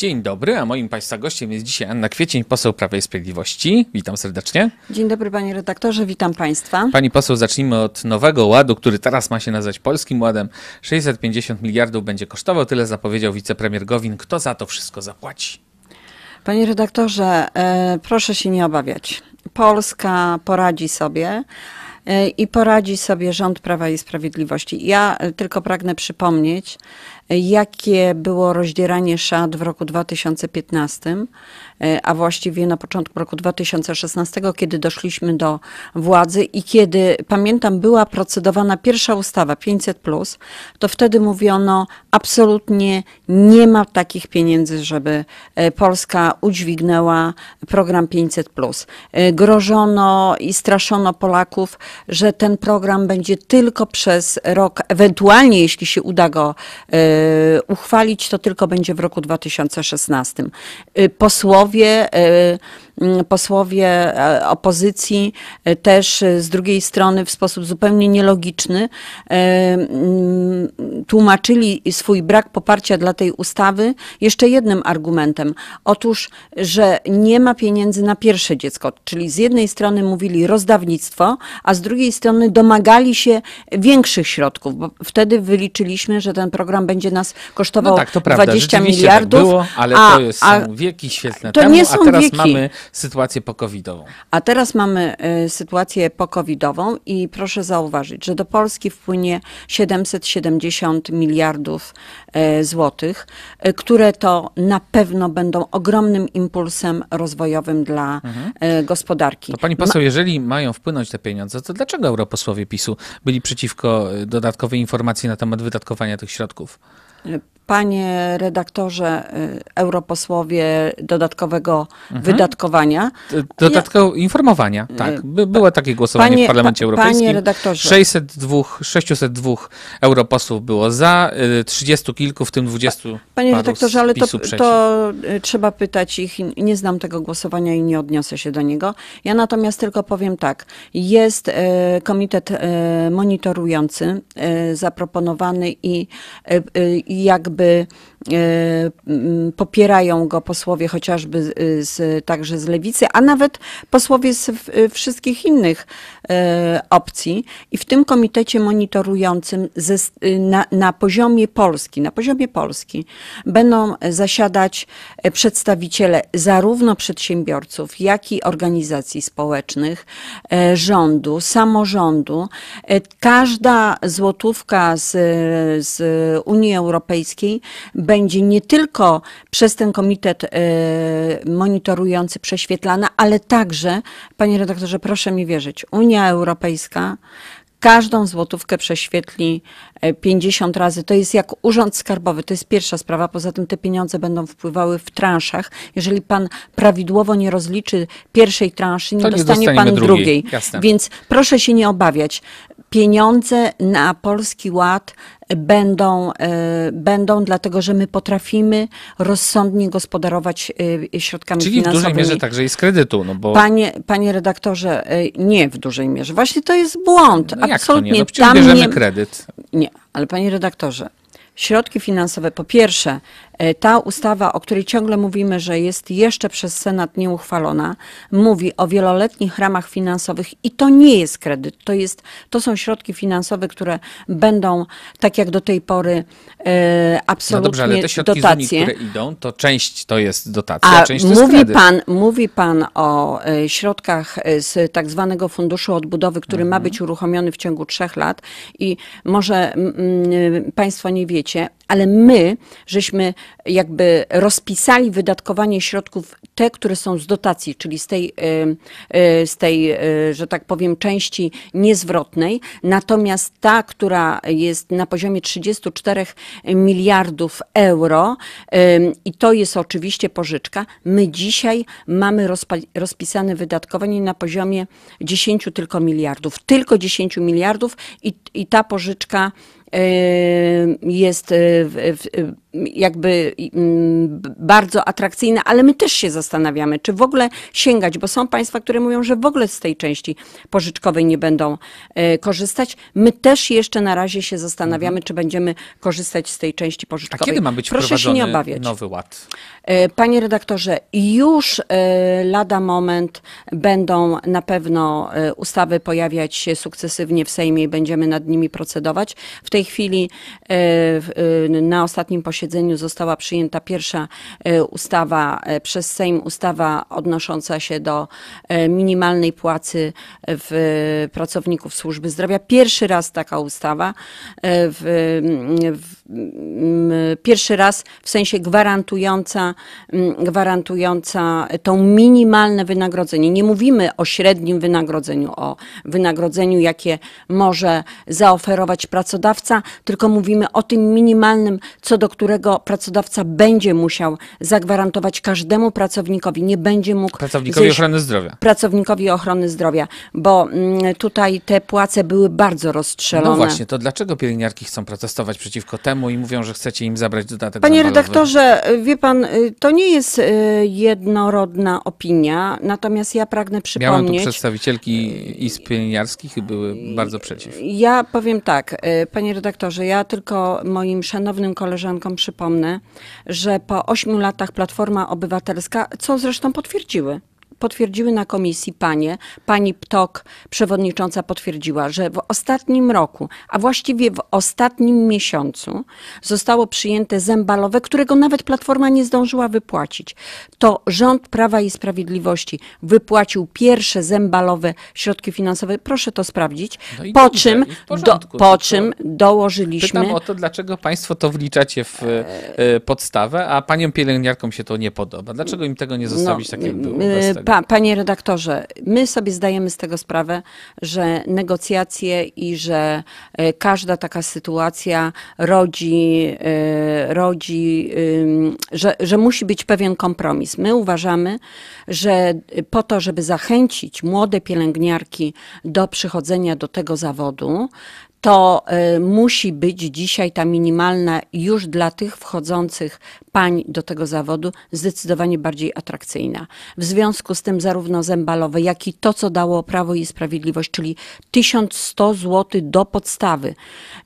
Dzień dobry, a moim Państwa gościem jest dzisiaj Anna Kwiecień, poseł Prawa i Sprawiedliwości. Witam serdecznie. Dzień dobry Panie redaktorze, witam Państwa. Pani poseł, zacznijmy od nowego ładu, który teraz ma się nazwać Polskim Ładem. 650 miliardów będzie kosztował, tyle zapowiedział wicepremier Gowin. Kto za to wszystko zapłaci? Panie redaktorze, e, proszę się nie obawiać. Polska poradzi sobie e, i poradzi sobie rząd Prawa i Sprawiedliwości. Ja tylko pragnę przypomnieć, jakie było rozdzieranie szat w roku 2015, e, a właściwie na początku roku 2016, kiedy doszliśmy do władzy i kiedy, pamiętam, była procedowana pierwsza ustawa 500, to wtedy mówiono, absolutnie nie ma takich pieniędzy, żeby e, Polska udźwignęła program 500. E, grożono i straszono Polaków, że ten program będzie tylko przez rok, ewentualnie jeśli się uda go, E, uchwalić to tylko będzie w roku 2016. E, posłowie e, Mm, posłowie e, opozycji e, też e, z drugiej strony w sposób zupełnie nielogiczny mm, tłumaczyli swój brak poparcia dla tej ustawy jeszcze jednym argumentem. Otóż, że nie ma pieniędzy na pierwsze dziecko, czyli z jednej strony mówili rozdawnictwo, a z drugiej strony domagali się większych środków, bo wtedy wyliczyliśmy, że ten program będzie nas kosztował no tak, to prawda, 20 tak miliardów. Tak było, ale a, to jest, są wieki świetne to temu, nie są a teraz wieki. mamy sytuację pokowidową. A teraz mamy y, sytuację pokowidową i proszę zauważyć, że do Polski wpłynie 770 miliardów y, złotych, y, które to na pewno będą ogromnym impulsem rozwojowym dla mhm. gospodarki. To pani poseł, Ma... jeżeli mają wpłynąć te pieniądze, to dlaczego europosłowie PiSu byli przeciwko dodatkowej informacji na temat wydatkowania tych środków? Panie redaktorze, y, europosłowie dodatkowego mhm. wydatkowania. dodatkowego ja... informowania, tak. Y, było takie głosowanie panie, w Parlamencie Europejskim. Panie redaktorze. 602, 602 europosłów było za, 30 y, kilku, w tym 20 Panie redaktorze, ale to, to, trzeba pytać ich. Nie znam tego głosowania i nie odniosę się do niego. Ja natomiast tylko powiem tak. Jest komitet monitorujący zaproponowany i jakby Y, mm, popierają go posłowie chociażby y, z, także z lewicy, a nawet posłowie z y, wszystkich innych opcji. I w tym komitecie monitorującym ze, na, na poziomie Polski, na poziomie Polski będą zasiadać przedstawiciele zarówno przedsiębiorców, jak i organizacji społecznych, rządu, samorządu. Każda złotówka z, z Unii Europejskiej będzie nie tylko przez ten komitet e, monitorujący prześwietlana, ale także, panie redaktorze, proszę mi wierzyć, Unia Europejska każdą złotówkę prześwietli 50 e, razy. To jest jak urząd skarbowy, to jest pierwsza sprawa. Poza tym te pieniądze będą wpływały w transzach. Jeżeli pan prawidłowo nie rozliczy pierwszej transzy, nie, dostanie pan drugiej. drugiej. Więc proszę się nie obawiać pieniądze na Polski Ład będą, e, będą dlatego że my potrafimy rozsądnie gospodarować e, środkami Czyli finansowymi. Czyli w dużej mierze także i z kredytu. No bo... panie, panie redaktorze, e, nie w dużej mierze. Właśnie to jest błąd. No Absolutnie. Jak to nie? No, bierzemy nie... kredyt. Nie, ale panie redaktorze, środki finansowe po pierwsze E, ta ustawa, o której ciągle mówimy, że jest jeszcze przez Senat nieuchwalona, mówi o wieloletnich ramach finansowych i to nie jest kredyt, to, jest, to są środki finansowe, które będą, tak jak do tej pory, e, absolutnie no dobrze, ale te środki dotacje. Z Unii, które idą, to część to jest dotacja, a, a część to mówi jest kredyt. Pan, mówi pan o e, środkach e, z tak zwanego Funduszu Odbudowy, który mhm. ma być uruchomiony w ciągu trzech lat i może m, m, Państwo nie wiecie, ale my żeśmy jakby rozpisali wydatkowanie środków, te, które są z dotacji, czyli z tej, y, y, z tej y, że tak powiem, części niezwrotnej, natomiast ta, która jest na poziomie 34 miliardów euro, i to jest oczywiście pożyczka, my dzisiaj mamy rozpisane wydatkowanie na poziomie 10 tylko miliardów, tylko 10 miliardów i, i ta pożyczka jest y, w, w y, jakby mm, bardzo atrakcyjne, ale my też się zastanawiamy, czy w ogóle sięgać, bo są państwa, które mówią, że w ogóle z tej części pożyczkowej nie będą e, korzystać. My też jeszcze na razie się zastanawiamy, mhm. czy będziemy korzystać z tej części pożyczkowej. A kiedy ma być Proszę się nie obawiać. nowy ład? E, panie redaktorze, już e, lada moment będą na pewno ustawy pojawiać się sukcesywnie w Sejmie i będziemy nad nimi procedować. W tej chwili na ostatnim posiedzeniu posiedzeniu została przyjęta pierwsza e, ustawa e, przez Sejm, ustawa odnosząca się do e, minimalnej płacy w pracowników służby zdrowia. Pierwszy raz taka ustawa, w, mm, w, mm, pierwszy raz w sensie gwarantująca, mm, gwarantująca to minimalne wynagrodzenie. Nie mówimy o średnim wynagrodzeniu, o wynagrodzeniu, jakie może zaoferować pracodawca, tylko mówimy o tym minimalnym, co do którego którego pracodawca będzie musiał zagwarantować każdemu pracownikowi, nie będzie mógł. Pracownikowi zejść, ochrony zdrowia. Pracownikowi ochrony zdrowia, bo mm, tutaj te płace były bardzo rozstrzelone. No właśnie, to dlaczego pielęgniarki chcą protestować przeciwko temu i mówią, że chcecie im zabrać dodatek? Panie redaktorze, wie pan, y, to nie jest y, jednorodna opinia, natomiast ja pragnę przypomnieć. Miałem tu przedstawicielki izb pielęgniarskich i były bardzo przeciw. Ja powiem tak, y, panie redaktorze, ja tylko moim szanownym koleżankom przypomnę, że po ośmiu latach Platforma Obywatelska, co zresztą potwierdziły potwierdziły na komisji panie, pani Ptok, przewodnicząca potwierdziła, że w ostatnim roku, a właściwie w ostatnim miesiącu zostało przyjęte zembalowe, którego nawet Platforma nie zdążyła wypłacić. To rząd Prawa i Sprawiedliwości wypłacił pierwsze zembalowe środki finansowe. Proszę to sprawdzić. No po dobrze, czym, porządku, do, po czym dołożyliśmy... Pytam o to, dlaczego państwo to wliczacie w e, podstawę, a paniom pielęgniarkom się to nie podoba. Dlaczego im tego nie no, zostawić no, tak, jak było? Pa, panie redaktorze, my sobie zdajemy z tego sprawę, że negocjacje i że e, każda taka sytuacja rodzi, e, rodzi że, że musi być pewien kompromis. My uważamy, że po to, żeby zachęcić młode pielęgniarki do przychodzenia do tego zawodu, to y, musi być dzisiaj ta minimalna już dla tych wchodzących pań do tego zawodu zdecydowanie bardziej atrakcyjna. W związku z tym zarówno zembalowe, jak i to, co dało Prawo i Sprawiedliwość, czyli 1100 zł do podstawy.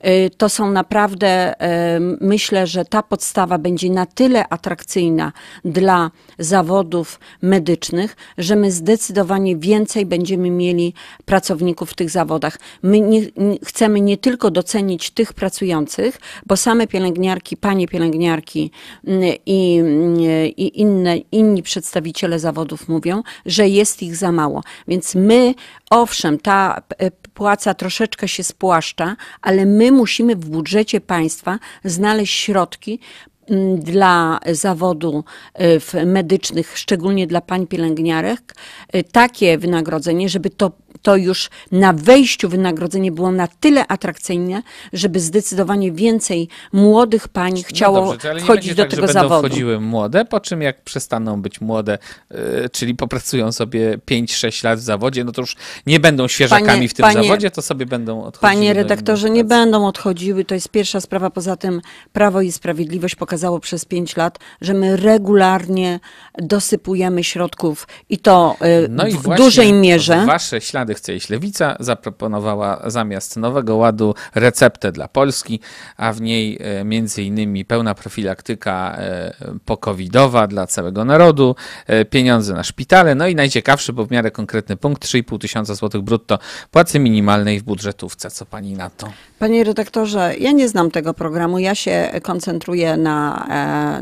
Y, to są naprawdę, y, myślę, że ta podstawa będzie na tyle atrakcyjna dla zawodów medycznych, że my zdecydowanie więcej będziemy mieli pracowników w tych zawodach. My nie, nie chcemy nie tylko docenić tych pracujących, bo same pielęgniarki, panie pielęgniarki mm, i, mm, i inne, inni przedstawiciele zawodów mówią, że jest ich za mało. Więc my, owszem, ta e, płaca troszeczkę się spłaszcza, ale my musimy w budżecie państwa znaleźć środki, mm, dla zawodu e, medycznych, szczególnie dla pań pielęgniarek, e, takie wynagrodzenie, żeby to to już na wejściu wynagrodzenie było na tyle atrakcyjne, żeby zdecydowanie więcej młodych pań no chciało no dobrze, wchodzić do tak, tego że zawodu. Będą wchodziły młode, po czym jak przestaną być młode, y, czyli popracują sobie 5-6 lat w zawodzie, no to już nie będą świeżakami panie, w tym panie, zawodzie, to sobie będą odchodziły. Panie redaktorze, nie będą odchodziły, to jest pierwsza sprawa. Poza tym Prawo i Sprawiedliwość pokazało przez 5 lat, że my regularnie dosypujemy środków i to y, no w dużej mierze. Wasze ślady chce Coś Lewica zaproponowała zamiast Nowego Ładu receptę dla Polski, a w niej e, m.in. pełna profilaktyka e, pokowidowa dla całego narodu, e, pieniądze na szpitale, no i najciekawszy, bo w miarę konkretny punkt, 3,5 tysiąca złotych brutto płacy minimalnej w budżetówce. Co pani na to? Panie redaktorze, ja nie znam tego programu. Ja się koncentruję na,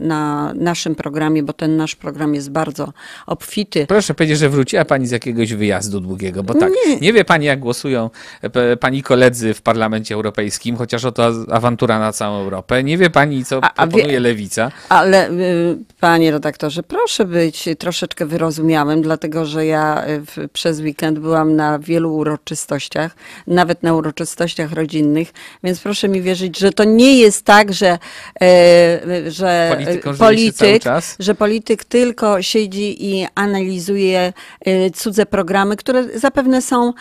na naszym programie, bo ten nasz program jest bardzo obfity. Proszę powiedzieć, że wróciła pani z jakiegoś wyjazdu długiego, bo tak nie wie pani, jak głosują e, pani koledzy w Parlamencie Europejskim, chociaż oto awantura na całą Europę. Nie wie pani, co a, a proponuje wie, lewica. Ale y, panie redaktorze, proszę być troszeczkę wyrozumiałym, dlatego że ja y, w, przez weekend byłam na wielu uroczystościach, nawet na uroczystościach rodzinnych, więc proszę mi wierzyć, że to nie jest tak, że, e, że polityk, że polityk tylko siedzi i analizuje y, cudze programy, które zapewne są,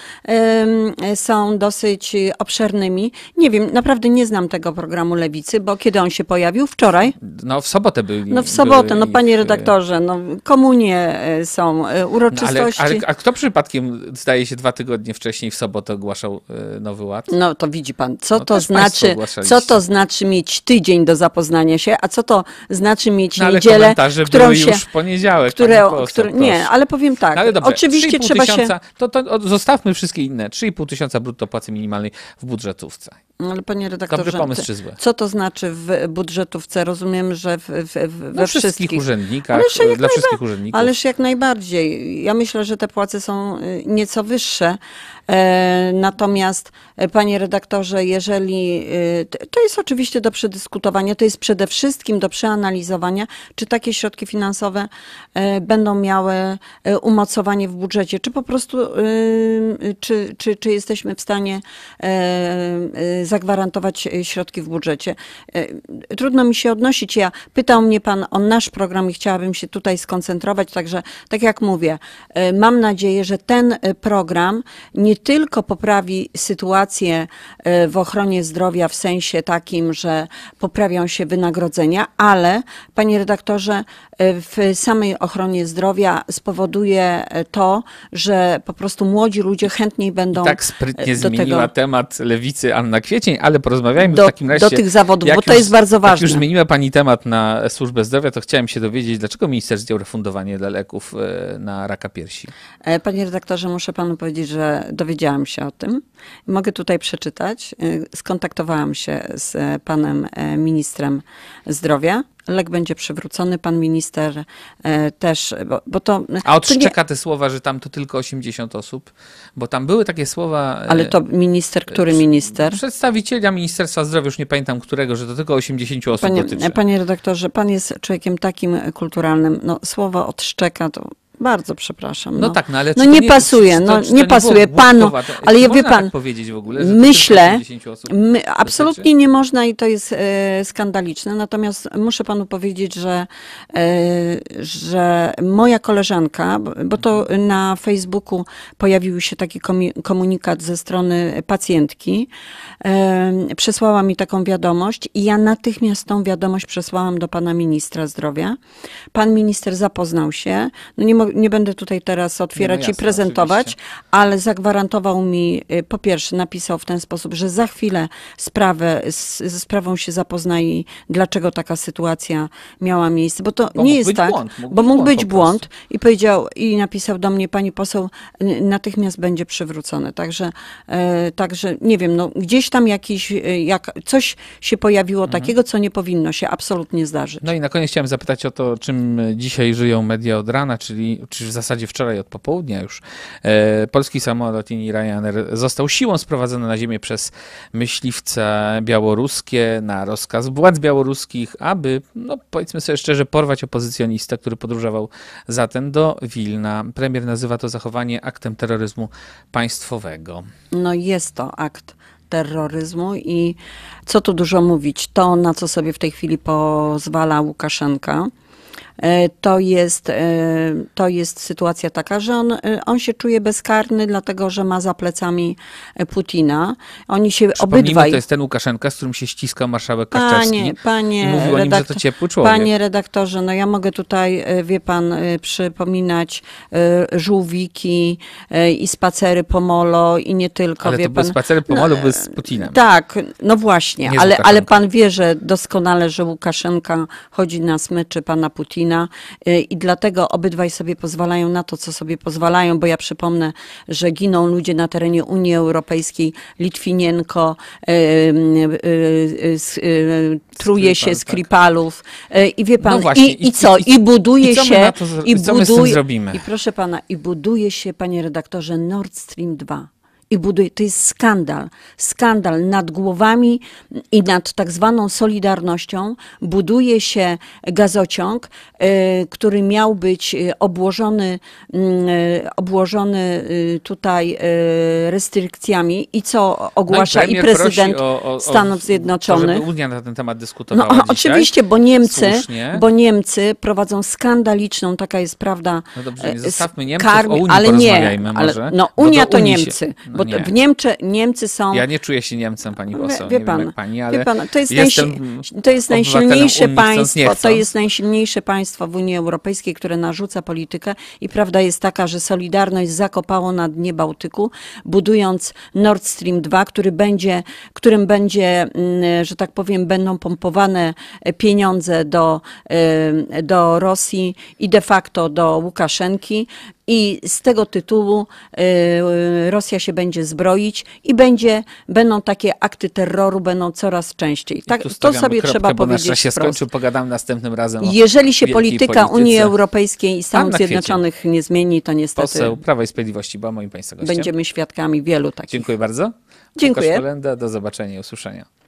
są dosyć obszernymi. Nie wiem, naprawdę nie znam tego programu Lewicy, bo kiedy on się pojawił? Wczoraj? No w sobotę był. No w sobotę, no panie e, redaktorze, no komunie e, są, uroczystości. E, no, ale, ale, a kto przypadkiem, zdaje się, dwa tygodnie wcześniej w sobotę ogłaszał Nowy Ład? No to widzi pan, co no, to znaczy, co to znaczy mieć tydzień do zapoznania się, a co to znaczy mieć no, ale niedzielę, którą już w poniedziałek. Które, które, nie, ale powiem tak, no, ale dobrze, oczywiście trzeba tysiąca, się... To, to zostawmy wszystkie inne. 3,5 tysiąca brutto płacy minimalnej w budżetówce. No, ale panie redaktorze, pomysł, czy zły? co to znaczy w budżetówce? Rozumiem, że w, w, w no, wszystkich, wszystkich urzędnikach, y, dla wszystkich urzędników. Ależ jak najbardziej. Ja myślę, że te płace są y, nieco wyższe, E, natomiast, e, panie redaktorze, jeżeli e, to jest oczywiście do przedyskutowania, to jest przede wszystkim do przeanalizowania, czy takie środki finansowe będą miały umocowanie w budżecie, czy po prostu, czy, czy, czy jesteśmy w stanie zagwarantować środki w budżecie. Trudno mi się odnosić. Ja pytał mnie pan o nasz program i chciałabym się tutaj skoncentrować, także tak jak mówię, mam nadzieję, że ten program nie tylko poprawi sytuację e, w ochronie zdrowia w sensie takim, że poprawią się wynagrodzenia, ale, panie redaktorze, e, w samej ochronie zdrowia spowoduje e, to, że po prostu młodzi ludzie chętniej będą. I tak sprytnie do zmieniła tego, temat lewicy Anna Kwiecień, ale porozmawiajmy do, w takim razie. Do tych zawodów, bo to już, jest bardzo ważne. Jak już zmieniła pani temat na służbę zdrowia, to chciałem się dowiedzieć, dlaczego minister zdjął refundowanie dla leków na raka piersi? Panie redaktorze, muszę panu powiedzieć, że dowiedziałam dowiedziałam się o tym. Mogę tutaj przeczytać. Y, skontaktowałam się z e, panem e, ministrem zdrowia. Lek będzie przywrócony, pan minister e, też, bo, bo to... A odszczeka nie... te słowa, że tam to tylko 80 osób, bo tam były takie słowa... Ale to minister, który minister? Przedstawiciela Ministerstwa Zdrowia, już nie pamiętam którego, że to tylko 80 osób panie, dotyczy. Panie redaktorze, pan jest człowiekiem takim kulturalnym, no słowo odszczeka to bardzo przepraszam. No, no tak, no ale no nie, pasuje, no nie, nie pasuje no panu, ale ja wie pan, tak powiedzieć w ogóle, że myślę, my, absolutnie nie można i to jest e, skandaliczne, natomiast muszę panu powiedzieć, że, e, że moja koleżanka, bo to mhm. na Facebooku pojawił się taki komunikat ze strony pacjentki, e, przesłała mi taką wiadomość i ja natychmiast tą wiadomość przesłałam do pana ministra zdrowia. Pan minister zapoznał się, no nie mogę nie będę tutaj teraz otwierać no, jasne, i prezentować, oczywiście. ale zagwarantował mi, y, po pierwsze napisał w ten sposób, że za chwilę sprawę, z, ze sprawą się zapozna i dlaczego taka sytuacja miała miejsce, bo to bo nie jest tak, błąd, bo mógł być błąd i powiedział i napisał do mnie pani poseł, natychmiast będzie przywrócony, także, e, także nie wiem, no gdzieś tam jakiś, e, jak, coś się pojawiło mhm. takiego, co nie powinno się absolutnie zdarzyć. No i na koniec chciałem zapytać o to, czym dzisiaj żyją media od rana, czyli czy w zasadzie wczoraj od popołudnia już, e, polski samolot linii Ryanair został siłą sprowadzony na ziemię przez myśliwce białoruskie na rozkaz władz białoruskich, aby, no powiedzmy sobie szczerze, porwać opozycjonista, który podróżował zatem do Wilna. Premier nazywa to zachowanie aktem terroryzmu państwowego. No jest to akt terroryzmu i co tu dużo mówić, to na co sobie w tej chwili pozwala Łukaszenka E, to jest, e, to jest sytuacja taka, że on, e, on się czuje bezkarny, dlatego że ma za plecami Putina. Oni się obydwaj... to jest ten Łukaszenka, z którym się ściska marszałek Kaczewski. Panie, panie, mówił redaktor... nim, że to ciepły człowiek. Panie redaktorze, no ja mogę tutaj, wie pan, przypominać żółwiki i spacery po molo i nie tylko. Ale wie to pan... były spacery po no, molo, no, były z Putinem. Tak, no właśnie, ale, ale pan wie, że doskonale, że Łukaszenka chodzi na smyczy pana Putina, Y, i dlatego obydwaj sobie pozwalają na to, co sobie pozwalają, bo ja przypomnę, że giną ludzie na terenie Unii Europejskiej, Litwinienko, truje się Skripalów i wie no pan, i, co, i, buduje co się, i buduje, i proszę pana, i buduje się, panie redaktorze, Nord Stream 2 i buduje. To jest skandal. Skandal nad głowami i nad tak zwaną Solidarnością buduje się gazociąg, y, który miał być y, obłożony, mm, y, obłożony tutaj restrykcjami i co ogłasza no i, i, prezydent o, o, Stanów Zjednoczonych. Unia na ten temat dyskutowała No oczywiście, bo Niemcy, bo Niemcy prowadzą skandaliczną, taka jest prawda, no dobrze, zostawmy e, Niemców, karmi, ale nie, ale, no, no Unia to, to Niemcy, się. No bo nie. w Niemcze, Niemcy są... Ja nie czuję się Niemcem, pani poseł. Wie, wie pan, wiem, pani, ale wie pan, to jest, jestem to jest najsilniejsze Unii, państwo, to jest najsilniejsze państwo w Unii Europejskiej, które narzuca politykę i prawda jest taka, że Solidarność zakopało na dnie Bałtyku, budując Nord Stream 2, który będzie, którym będzie, mm, że tak powiem, będą pompowane pieniądze do, do Rosji i de facto do Łukaszenki, i z tego tytułu e, Rosja się będzie zbroić i będzie, będą takie akty terroru, będą coraz częściej. Tak, to sobie kropkę, trzeba powiedzieć. Nasz się skończył, pogadam następnym razem. Jeżeli się polityka polityce. Unii Europejskiej i Stanów Zjednoczonych nie zmieni, to niestety. Poseł Prawa i Sprawiedliwości była moim państwa gościem. Będziemy świadkami wielu takich. Dziękuję bardzo. Dziękuję. Kolenda, do zobaczenia i usłyszenia.